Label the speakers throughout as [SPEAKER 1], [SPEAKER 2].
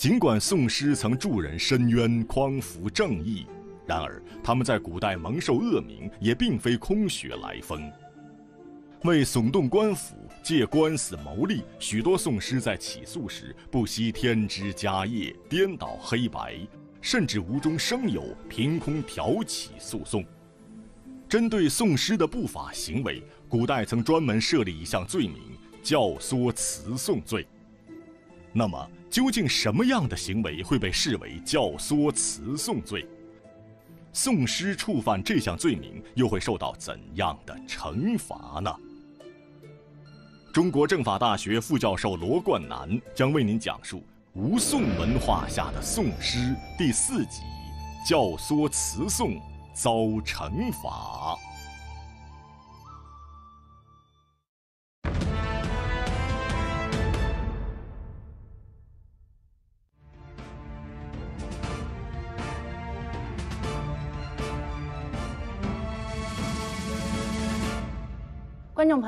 [SPEAKER 1] 尽管宋诗曾助人伸冤匡扶正义，然而他们在古代蒙受恶名也并非空穴来风。为耸动官府、借官司谋利，许多宋诗在起诉时不惜添枝加叶、颠倒黑白，甚至无中生有、凭空挑起诉讼。针对宋诗的不法行为，古代曾专门设立一项罪名——教唆词讼罪。那么？究竟什么样的行为会被视为教唆词讼罪？宋诗触犯这项罪名，又会受到怎样的惩罚呢？中国政法大学副教授罗冠南将为您讲述《吴宋文化下的宋诗》第四集：教唆词讼遭惩罚。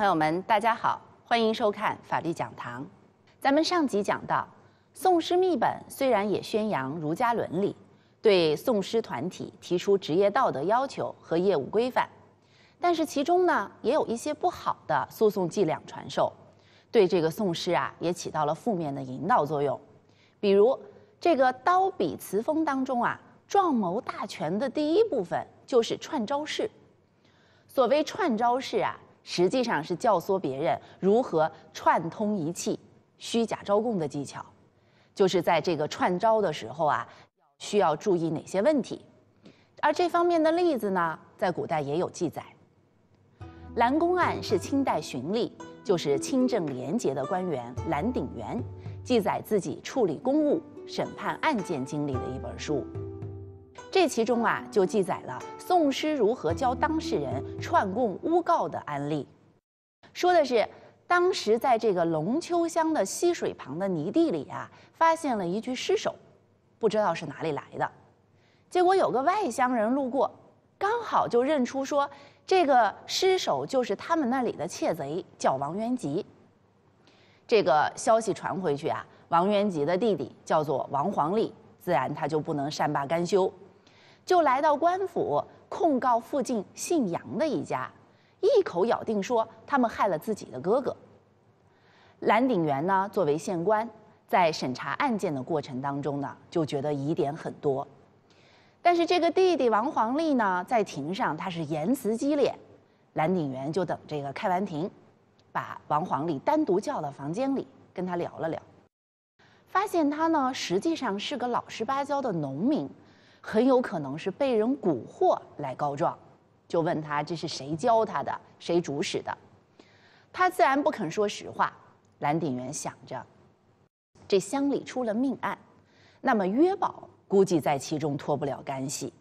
[SPEAKER 2] 朋友们，大家好，欢迎收看法律讲堂。咱们上集讲到，宋诗秘本虽然也宣扬儒家伦理，对宋诗团体提出职业道德要求和业务规范，但是其中呢，也有一些不好的诉讼伎俩传授，对这个宋诗啊也起到了负面的引导作用。比如这个刀笔词风当中啊，状谋大权的第一部分就是串招式。所谓串招式啊。实际上是教唆别人如何串通一气、虚假招供的技巧，就是在这个串招的时候啊，需要注意哪些问题。而这方面的例子呢，在古代也有记载。《蓝公案》是清代循吏，就是清正廉洁的官员蓝鼎元记载自己处理公务、审判案件经历的一本书。这其中啊，就记载了宋诗如何教当事人串供诬告的案例。说的是，当时在这个龙丘乡的溪水旁的泥地里啊，发现了一具尸首，不知道是哪里来的。结果有个外乡人路过，刚好就认出说，这个尸首就是他们那里的窃贼，叫王元吉。这个消息传回去啊，王元吉的弟弟叫做王黄立，自然他就不能善罢甘休。就来到官府控告附近姓杨的一家，一口咬定说他们害了自己的哥哥。蓝鼎元呢，作为县官，在审查案件的过程当中呢，就觉得疑点很多。但是这个弟弟王黄立呢，在庭上他是言辞激烈，蓝鼎元就等这个开完庭，把王黄立单独叫到房间里跟他聊了聊，发现他呢，实际上是个老实巴交的农民。很有可能是被人蛊惑来告状，就问他这是谁教他的，谁主使的？他自然不肯说实话。蓝鼎元想着，这乡里出了命案，那么约保估计在其中脱不了干系。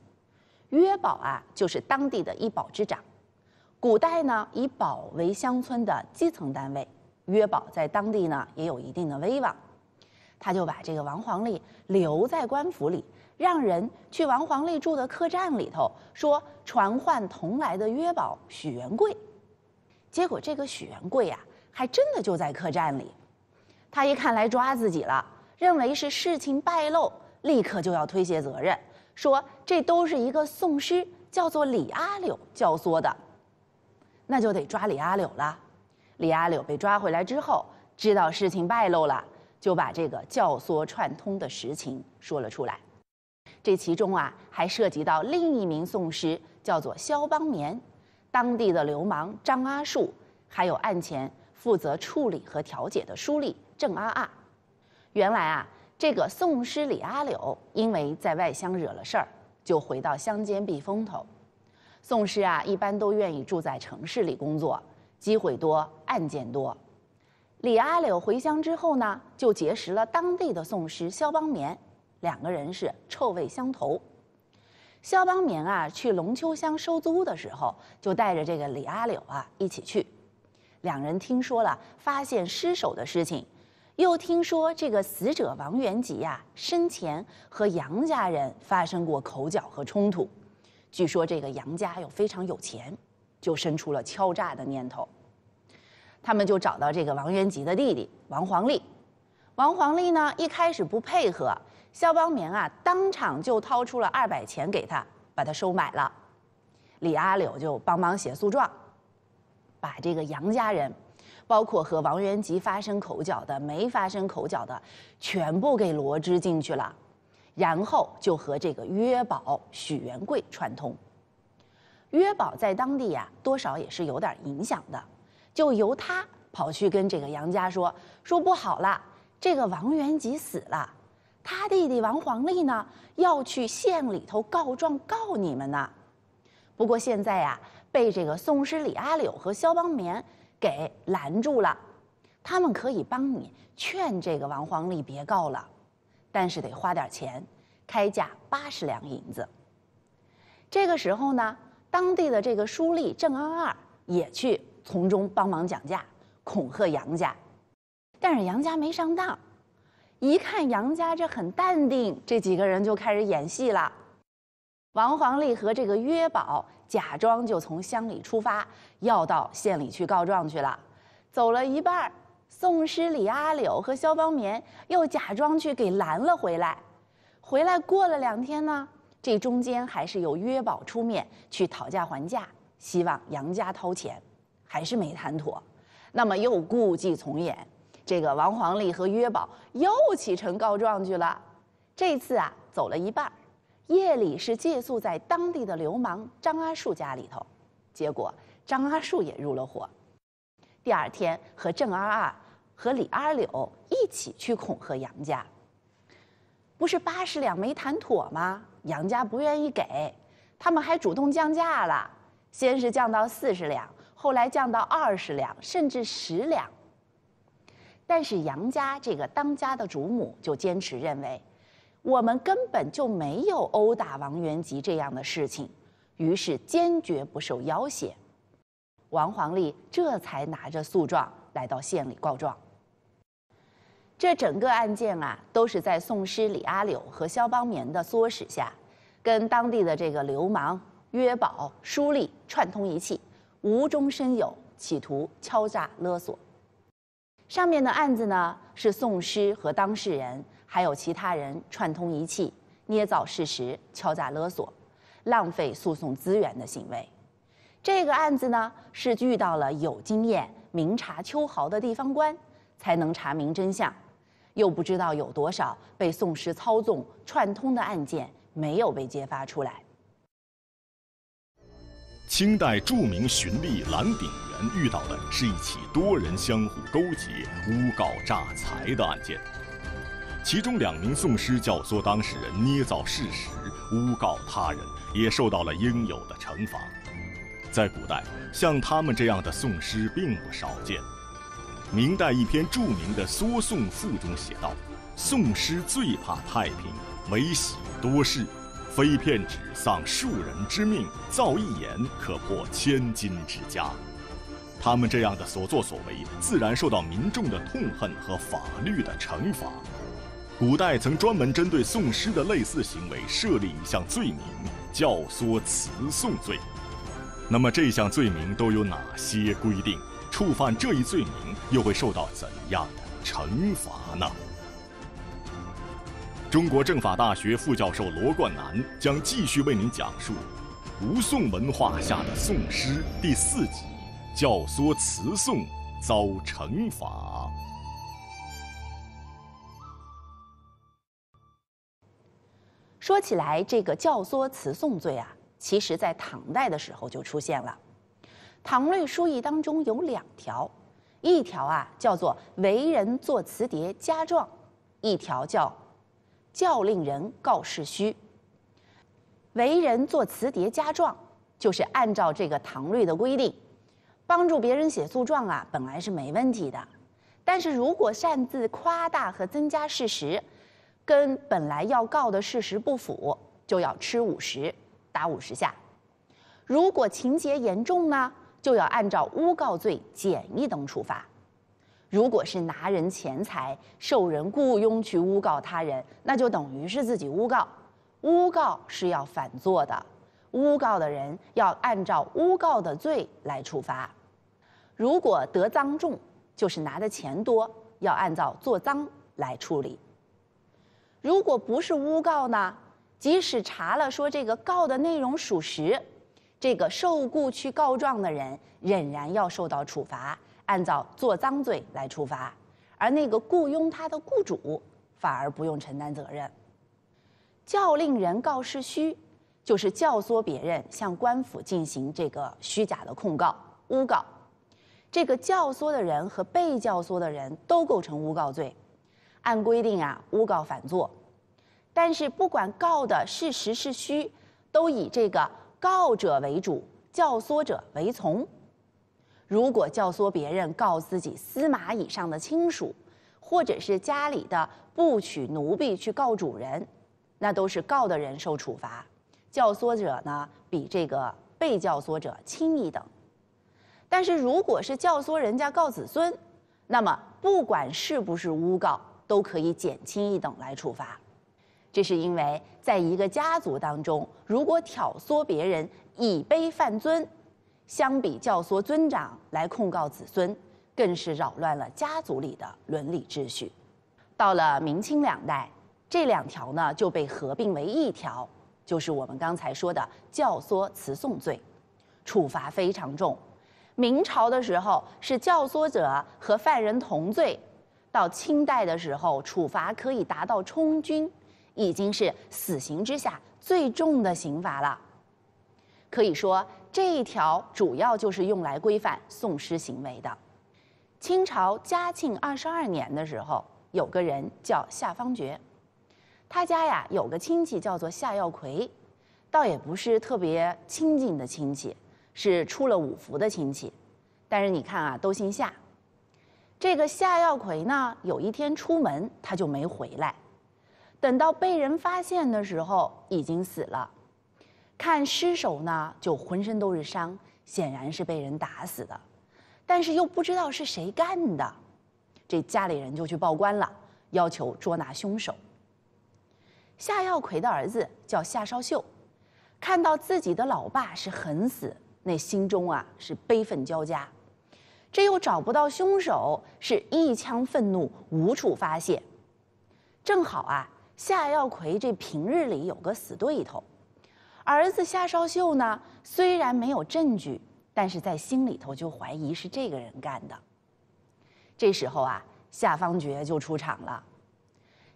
[SPEAKER 2] 约保啊，就是当地的“一保之长”，古代呢以保为乡村的基层单位，约保在当地呢也有一定的威望。他就把这个王黄历留在官府里。让人去王黄丽住的客栈里头，说传唤同来的约宝许元贵。结果这个许元贵啊，还真的就在客栈里。他一看来抓自己了，认为是事情败露，立刻就要推卸责任，说这都是一个讼师叫做李阿柳教唆的。那就得抓李阿柳了。李阿柳被抓回来之后，知道事情败露了，就把这个教唆串通的实情说了出来。这其中啊，还涉及到另一名讼师，叫做肖邦棉，当地的流氓张阿树，还有案前负责处理和调解的书吏郑阿阿。原来啊，这个讼师李阿柳因为在外乡惹了事儿，就回到乡间避风头。讼师啊，一般都愿意住在城市里工作，机会多，案件多。李阿柳回乡之后呢，就结识了当地的讼师肖邦棉。两个人是臭味相投，肖邦棉啊去龙丘乡收租的时候，就带着这个李阿柳啊一起去。两人听说了发现尸首的事情，又听说这个死者王元吉啊生前和杨家人发生过口角和冲突，据说这个杨家又非常有钱，就生出了敲诈的念头。他们就找到这个王元吉的弟弟王黄立。王黄丽呢一开始不配合，肖邦棉啊当场就掏出了二百钱给他，把他收买了。李阿柳就帮忙写诉状，把这个杨家人，包括和王元吉发生口角的、没发生口角的，全部给罗织进去了。然后就和这个约保、许元贵串通。约保在当地呀多少也是有点影响的，就由他跑去跟这个杨家说说不好了。这个王元吉死了，他弟弟王黄立呢要去县里头告状告你们呢，不过现在呀被这个宋师李阿柳和肖邦棉给拦住了，他们可以帮你劝这个王黄立别告了，但是得花点钱，开价八十两银子。这个时候呢，当地的这个书吏郑安二也去从中帮忙讲价，恐吓杨家。但是杨家没上当，一看杨家这很淡定，这几个人就开始演戏了。王黄丽和这个约宝假装就从乡里出发，要到县里去告状去了。走了一半，宋师李阿柳和肖邦棉又假装去给拦了回来。回来过了两天呢，这中间还是由约宝出面去讨价还价，希望杨家掏钱，还是没谈妥。那么又故伎重演。这个王黄丽和约宝又启程告状去了，这次啊走了一半，夜里是借宿在当地的流氓张阿树家里头，结果张阿树也入了伙，第二天和郑阿二和李阿柳一起去恐吓杨家。不是八十两没谈妥吗？杨家不愿意给，他们还主动降价了，先是降到四十两，后来降到二十两，甚至十两。但是杨家这个当家的主母就坚持认为，我们根本就没有殴打王元吉这样的事情，于是坚决不受要挟。王黄丽这才拿着诉状来到县里告状。这整个案件啊，都是在宋师李阿柳和肖邦棉的唆使下，跟当地的这个流氓约保、书立串通一气，无中生有，企图敲诈勒索。上面的案子呢，是宋师和当事人还有其他人串通一气，捏造事实、敲诈勒索、浪费诉讼资源的行为。这个案子呢，是遇到了有经验、明察秋毫的地方官，才能查明真相。又不知道有多少被宋师操纵串通的案件没有被揭发出来。
[SPEAKER 1] 清代著名循吏蓝鼎。遇到的是一起多人相互勾结、诬告诈财的案件，其中两名讼师教唆当事人捏造事实、诬告他人，也受到了应有的惩罚。在古代，像他们这样的讼师并不少见。明代一篇著名的《唆讼赋》中写道：“讼师最怕太平，为喜多事，非片纸丧数人之命，造一言可破千金之家。”他们这样的所作所为，自然受到民众的痛恨和法律的惩罚。古代曾专门针对宋诗的类似行为设立一项罪名——教唆词讼罪。那么，这项罪名都有哪些规定？触犯这一罪名又会受到怎样的惩罚呢？中国政法大学副教授罗冠南将继续为您讲述《吴宋文化下的宋诗》第四集。教唆词讼遭惩罚。
[SPEAKER 2] 说起来，这个教唆词讼罪啊，其实在唐代的时候就出现了，《唐律疏议》当中有两条，一条啊叫做“为人作词牒加状”，一条叫“教令人告事虚”。为人作词牒加状，就是按照这个《唐律》的规定。帮助别人写诉状啊，本来是没问题的，但是如果擅自夸大和增加事实，跟本来要告的事实不符，就要吃五十，打五十下。如果情节严重呢，就要按照诬告罪减一等处罚。如果是拿人钱财受人雇佣去诬告他人，那就等于是自己诬告，诬告是要反做的，诬告的人要按照诬告的罪来处罚。如果得赃重，就是拿的钱多，要按照做赃来处理。如果不是诬告呢？即使查了说这个告的内容属实，这个受雇去告状的人仍然要受到处罚，按照做赃罪来处罚，而那个雇佣他的雇主反而不用承担责任。教令人告是虚，就是教唆别人向官府进行这个虚假的控告、诬告。这个教唆的人和被教唆的人都构成诬告罪，按规定啊，诬告反作。但是不管告的事实是虚，都以这个告者为主，教唆者为从。如果教唆别人告自己司马以上的亲属，或者是家里的不娶奴婢去告主人，那都是告的人受处罚，教唆者呢比这个被教唆者轻一等。但是，如果是教唆人家告子孙，那么不管是不是诬告，都可以减轻一等来处罚。这是因为，在一个家族当中，如果挑唆别人以卑犯尊，相比教唆尊长来控告子孙，更是扰乱了家族里的伦理秩序。到了明清两代，这两条呢就被合并为一条，就是我们刚才说的教唆词讼罪，处罚非常重。明朝的时候是教唆者和犯人同罪，到清代的时候处罚可以达到充军，已经是死刑之下最重的刑罚了。可以说这一条主要就是用来规范宋诗行为的。清朝嘉庆二十二年的时候，有个人叫夏方觉，他家呀有个亲戚叫做夏耀奎，倒也不是特别亲近的亲戚。是出了五福的亲戚，但是你看啊，都姓夏。这个夏耀奎呢，有一天出门他就没回来，等到被人发现的时候已经死了。看尸首呢，就浑身都是伤，显然是被人打死的，但是又不知道是谁干的，这家里人就去报官了，要求捉拿凶手。夏耀奎的儿子叫夏绍秀，看到自己的老爸是横死。那心中啊是悲愤交加，这又找不到凶手，是一腔愤怒无处发泄。正好啊，夏耀奎这平日里有个死对头，儿子夏绍秀呢虽然没有证据，但是在心里头就怀疑是这个人干的。这时候啊，夏方觉就出场了。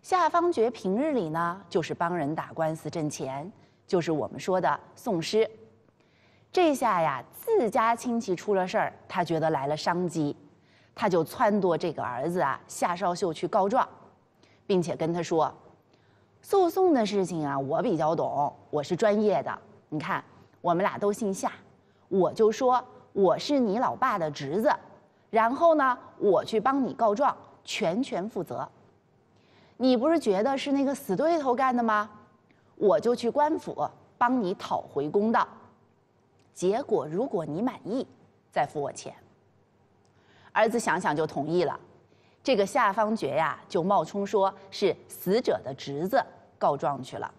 [SPEAKER 2] 夏方觉平日里呢就是帮人打官司挣钱，就是我们说的讼师。这下呀，自家亲戚出了事儿，他觉得来了商机，他就撺掇这个儿子啊夏绍秀去告状，并且跟他说：“诉讼的事情啊，我比较懂，我是专业的。你看，我们俩都姓夏，我就说我是你老爸的侄子，然后呢，我去帮你告状，全权负责。你不是觉得是那个死对头干的吗？我就去官府帮你讨回公道。”结果，如果你满意，再付我钱。儿子想想就同意了，这个夏方觉呀，就冒充说是死者的侄子告状去了。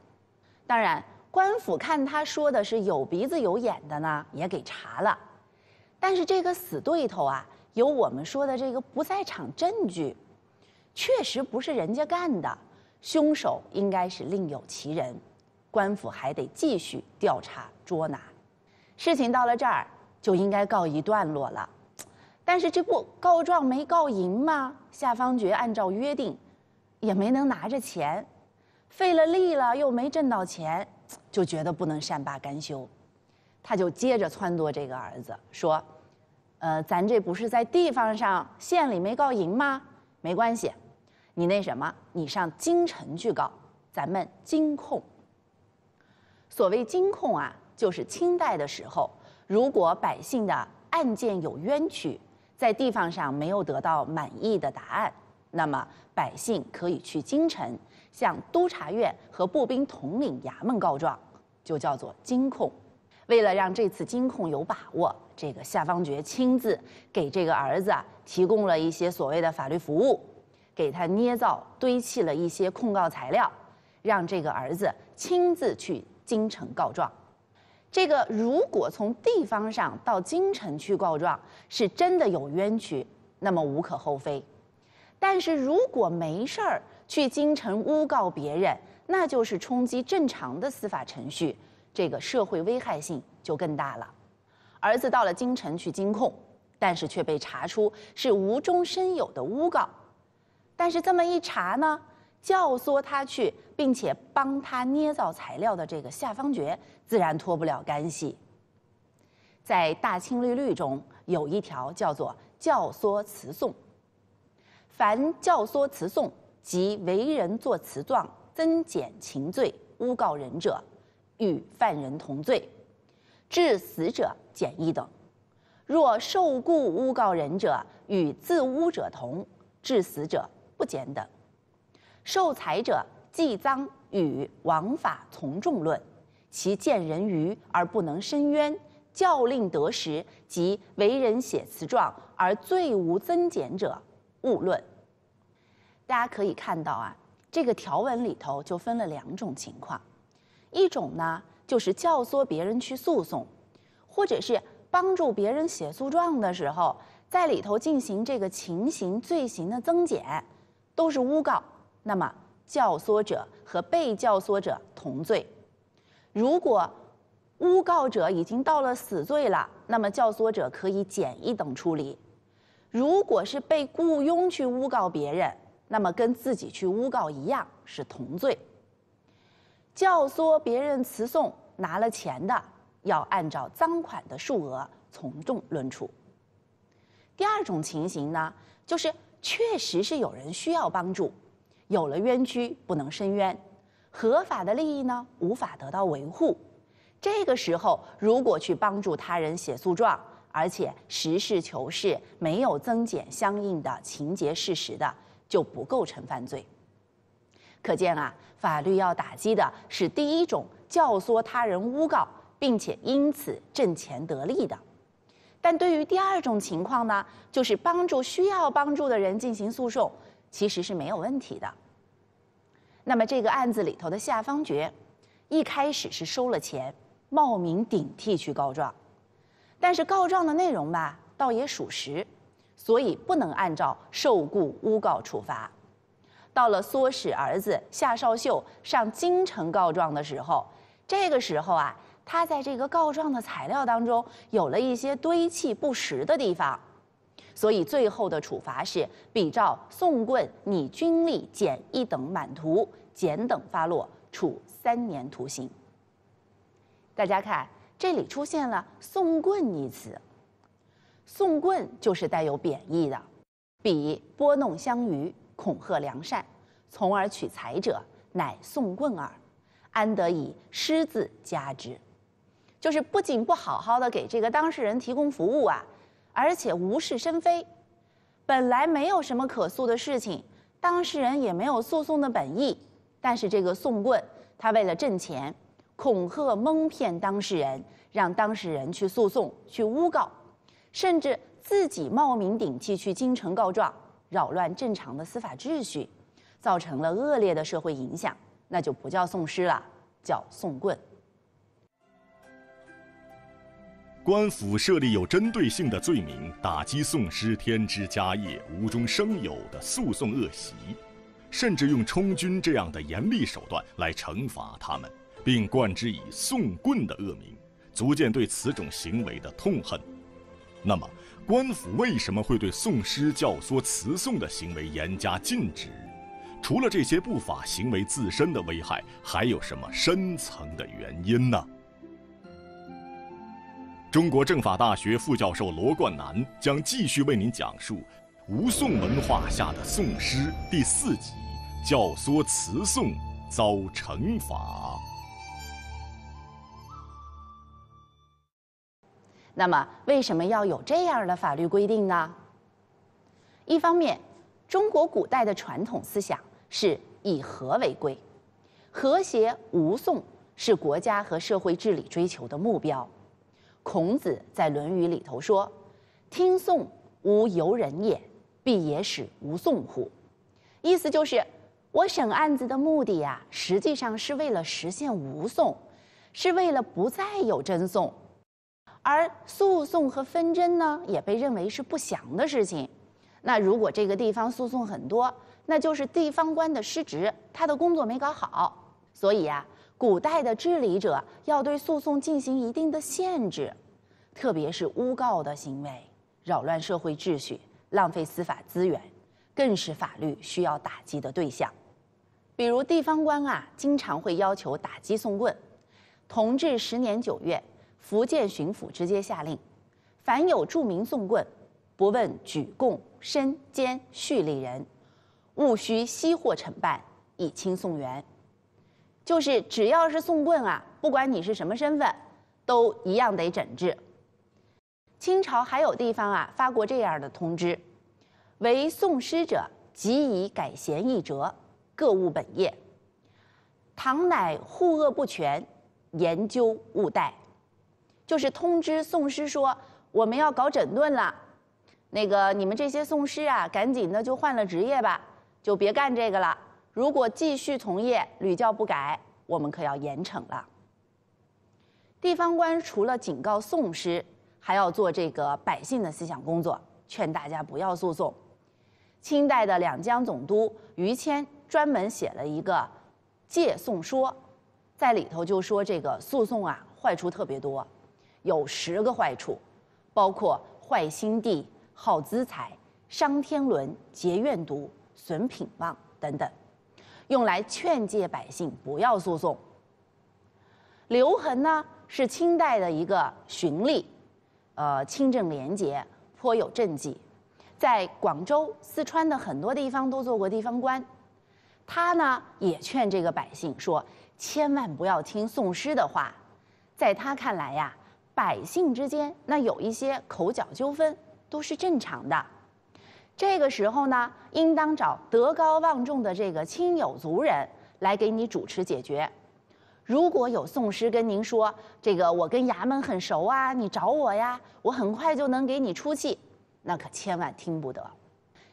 [SPEAKER 2] 当然，官府看他说的是有鼻子有眼的呢，也给查了。但是这个死对头啊，有我们说的这个不在场证据，确实不是人家干的，凶手应该是另有其人，官府还得继续调查捉拿。事情到了这儿就应该告一段落了，但是这不告状没告赢吗？夏方觉按照约定，也没能拿着钱，费了力了又没挣到钱，就觉得不能善罢甘休，他就接着撺掇这个儿子说：“呃，咱这不是在地方上县里没告赢吗？没关系，你那什么，你上京城去告，咱们京控。所谓京控啊。”就是清代的时候，如果百姓的案件有冤屈，在地方上没有得到满意的答案，那么百姓可以去京城，向督察院和步兵统领衙门告状，就叫做京控。为了让这次京控有把握，这个夏方觉亲自给这个儿子提供了一些所谓的法律服务，给他捏造、堆砌了一些控告材料，让这个儿子亲自去京城告状。这个如果从地方上到京城去告状，是真的有冤屈，那么无可厚非。但是如果没事儿去京城诬告别人，那就是冲击正常的司法程序，这个社会危害性就更大了。儿子到了京城去监控，但是却被查出是无中生有的诬告，但是这么一查呢，教唆他去。并且帮他捏造材料的这个夏方觉，自然脱不了干系。在《大清律律》中有一条叫做“教唆词讼”，凡教唆词讼即为人作词状、增减情罪、诬告人者，与犯人同罪，致死者减一等；若受雇诬告人者，与自诬者同，致死者不减等；受财者。即赃与枉法从众论，其见人愚而不能申冤，教令得时即为人写词状而罪无增减者，勿论。大家可以看到啊，这个条文里头就分了两种情况，一种呢就是教唆别人去诉讼，或者是帮助别人写诉状的时候，在里头进行这个情形罪行的增减，都是诬告。那么。教唆者和被教唆者同罪。如果诬告者已经到了死罪了，那么教唆者可以减一等处理。如果是被雇佣去诬告别人，那么跟自己去诬告一样是同罪。教唆别人辞讼拿了钱的，要按照赃款的数额从重论处。第二种情形呢，就是确实是有人需要帮助。有了冤屈不能申冤，合法的利益呢无法得到维护。这个时候，如果去帮助他人写诉状，而且实事求是，没有增减相应的情节事实的，就不构成犯罪。可见啊，法律要打击的是第一种教唆他人诬告，并且因此挣钱得利的。但对于第二种情况呢，就是帮助需要帮助的人进行诉讼。其实是没有问题的。那么这个案子里头的夏方觉，一开始是收了钱，冒名顶替去告状，但是告状的内容吧，倒也属实，所以不能按照受雇诬告处罚。到了唆使儿子夏绍秀上京城告状的时候，这个时候啊，他在这个告状的材料当中有了一些堆砌不实的地方。所以最后的处罚是比照宋棍拟军令，减一等满徒减等发落，处三年徒刑。大家看，这里出现了“宋棍”一词，“宋棍”就是带有贬义的。比拨弄香愚，恐吓良善，从而取财者，乃宋棍耳，安得以师字加之？就是不仅不好好的给这个当事人提供服务啊。而且无事生非，本来没有什么可诉的事情，当事人也没有诉讼的本意，但是这个讼棍他为了挣钱，恐吓蒙骗当事人，让当事人去诉讼去诬告，甚至自己冒名顶替去京城告状，扰乱正常的司法秩序，造成了恶劣的社会影响，那就不叫讼师了，叫讼棍。
[SPEAKER 1] 官府设立有针对性的罪名，打击宋诗天之家业、无中生有的诉讼恶习，甚至用充军这样的严厉手段来惩罚他们，并冠之以“送棍”的恶名，足见对此种行为的痛恨。那么，官府为什么会对宋诗教唆词讼的行为严加禁止？除了这些不法行为自身的危害，还有什么深层的原因呢？中国政法大学副教授罗冠南将继续为您讲述《吴宋文化下的宋诗》第四集：教唆词讼遭惩罚。
[SPEAKER 2] 那么，为什么要有这样的法律规定呢？一方面，中国古代的传统思想是以和为贵，和谐吴宋是国家和社会治理追求的目标。孔子在《论语》里头说：“听讼无由人也，必也使无讼乎。”意思就是，我审案子的目的呀，实际上是为了实现无讼，是为了不再有争讼。而诉讼和纷争呢，也被认为是不祥的事情。那如果这个地方诉讼很多，那就是地方官的失职，他的工作没搞好。所以啊。古代的治理者要对诉讼进行一定的限制，特别是诬告的行为，扰乱社会秩序、浪费司法资源，更是法律需要打击的对象。比如地方官啊，经常会要求打击送棍。同治十年九月，福建巡抚直接下令，凡有著名送棍，不问举供身兼蓄力人，务须悉获惩办，以清送元。就是只要是送棍啊，不管你是什么身份，都一样得整治。清朝还有地方啊发过这样的通知：，为送师者，即以改弦易辙，各务本业。唐乃护恶不全，研究勿怠。就是通知宋师说，我们要搞整顿了，那个你们这些宋师啊，赶紧的就换了职业吧，就别干这个了。如果继续从业，屡教不改，我们可要严惩了。地方官除了警告讼师，还要做这个百姓的思想工作，劝大家不要诉讼。清代的两江总督于谦专门写了一个《借讼说》，在里头就说这个诉讼啊，坏处特别多，有十个坏处，包括坏心地、耗资财、伤天伦、结怨毒、损品望等等。用来劝诫百姓不要诉讼。刘恒呢是清代的一个循吏，呃，清正廉洁，颇有政绩，在广州、四川的很多地方都做过地方官。他呢也劝这个百姓说，千万不要听讼师的话。在他看来呀，百姓之间那有一些口角纠纷都是正常的。这个时候呢，应当找德高望重的这个亲友族人来给你主持解决。如果有讼师跟您说：“这个我跟衙门很熟啊，你找我呀，我很快就能给你出气。”那可千万听不得。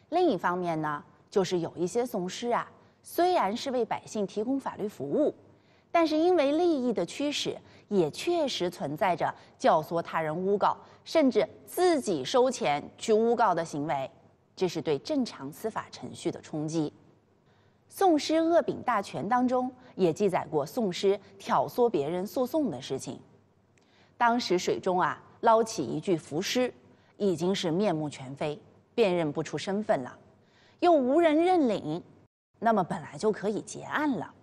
[SPEAKER 2] 另一方面呢，就是有一些讼师啊，虽然是为百姓提供法律服务，但是因为利益的驱使，也确实存在着教唆他人诬告，甚至自己收钱去诬告的行为。这是对正常司法程序的冲击。宋诗恶秉大全当中也记载过宋诗挑唆别人诉讼的事情。当时水中啊捞起一具浮尸，已经是面目全非，辨认不出身份了，又无人认领，那么本来就可以结案了。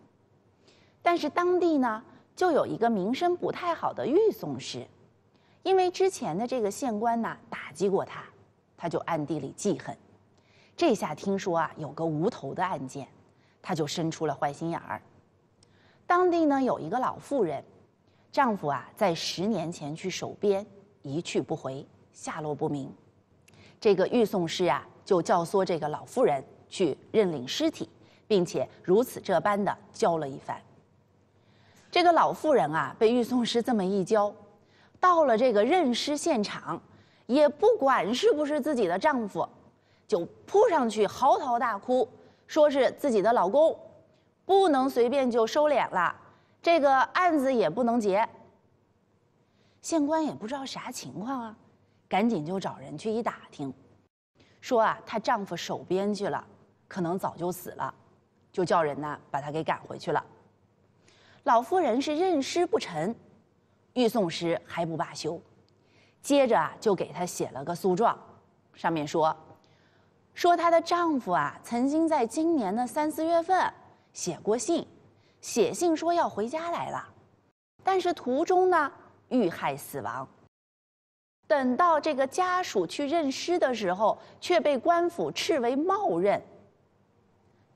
[SPEAKER 2] 但是当地呢就有一个名声不太好的御宋师，因为之前的这个县官呢打击过他，他就暗地里记恨。这下听说啊有个无头的案件，他就生出了坏心眼儿。当地呢有一个老妇人，丈夫啊在十年前去守边，一去不回，下落不明。这个预讼师啊就教唆这个老妇人去认领尸体，并且如此这般的教了一番。这个老妇人啊被预讼师这么一教，到了这个认尸现场，也不管是不是自己的丈夫。就扑上去嚎啕大哭，说是自己的老公，不能随便就收敛了，这个案子也不能结。县官也不知道啥情况啊，赶紧就找人去一打听，说啊她丈夫守边去了，可能早就死了，就叫人呢把她给赶回去了。老夫人是认尸不成，欲送尸还不罢休，接着啊就给她写了个诉状，上面说。说她的丈夫啊，曾经在今年的三四月份写过信，写信说要回家来了，但是途中呢遇害死亡。等到这个家属去认尸的时候，却被官府斥为冒认。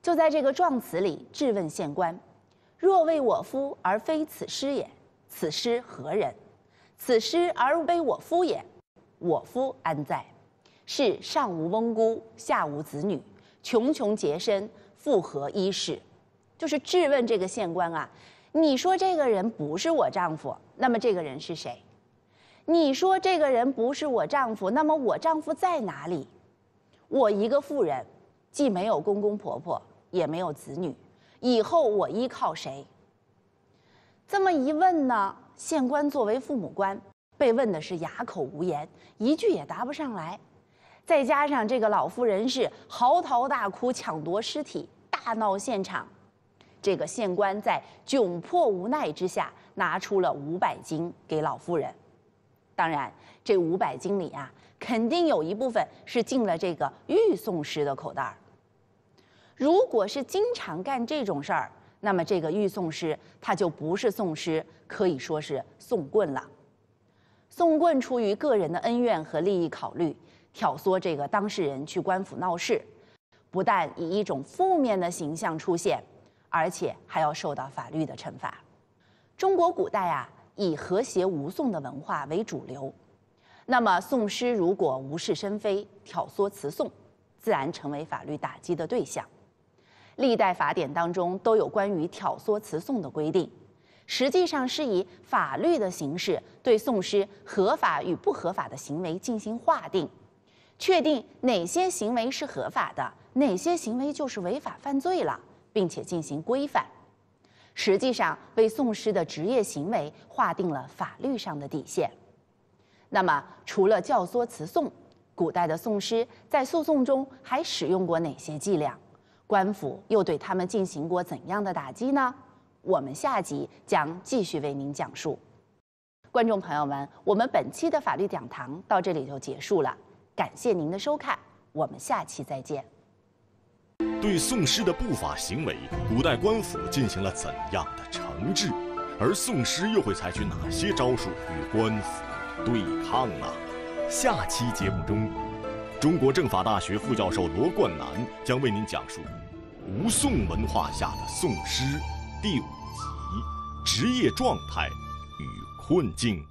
[SPEAKER 2] 就在这个状词里质问县官：“若为我夫，而非此尸也；此尸何人？此尸而非我夫也？我夫安在？”是上无翁姑，下无子女，穷穷洁身，复何依恃？就是质问这个县官啊！你说这个人不是我丈夫，那么这个人是谁？你说这个人不是我丈夫，那么我丈夫在哪里？我一个妇人，既没有公公婆婆，也没有子女，以后我依靠谁？这么一问呢，县官作为父母官，被问的是哑口无言，一句也答不上来。再加上这个老妇人是嚎啕大哭、抢夺尸体、大闹现场，这个县官在窘迫无奈之下拿出了五百斤给老妇人。当然，这五百斤里啊，肯定有一部分是进了这个御送师的口袋儿。如果是经常干这种事儿，那么这个御送师他就不是送师，可以说是送棍了。宋棍出于个人的恩怨和利益考虑。挑唆这个当事人去官府闹事，不但以一种负面的形象出现，而且还要受到法律的惩罚。中国古代啊，以和谐无讼的文化为主流，那么讼师如果无事生非、挑唆词讼，自然成为法律打击的对象。历代法典当中都有关于挑唆词讼的规定，实际上是以法律的形式对讼师合法与不合法的行为进行划定。确定哪些行为是合法的，哪些行为就是违法犯罪了，并且进行规范，实际上为宋师的职业行为划定了法律上的底线。那么，除了教唆词讼，古代的宋师在诉讼中还使用过哪些伎俩？官府又对他们进行过怎样的打击呢？我们下集将继续为您讲述。观众朋友们，我们本期的法律讲堂到这里就结束了。感谢您的收看，我们下期再见。
[SPEAKER 1] 对宋诗的不法行为，古代官府进行了怎样的惩治？而宋诗又会采取哪些招数与官府对抗呢？下期节目中，中国政法大学副教授罗冠南将为您讲述《吴宋文化下的宋诗》第五集：职业状态与困境。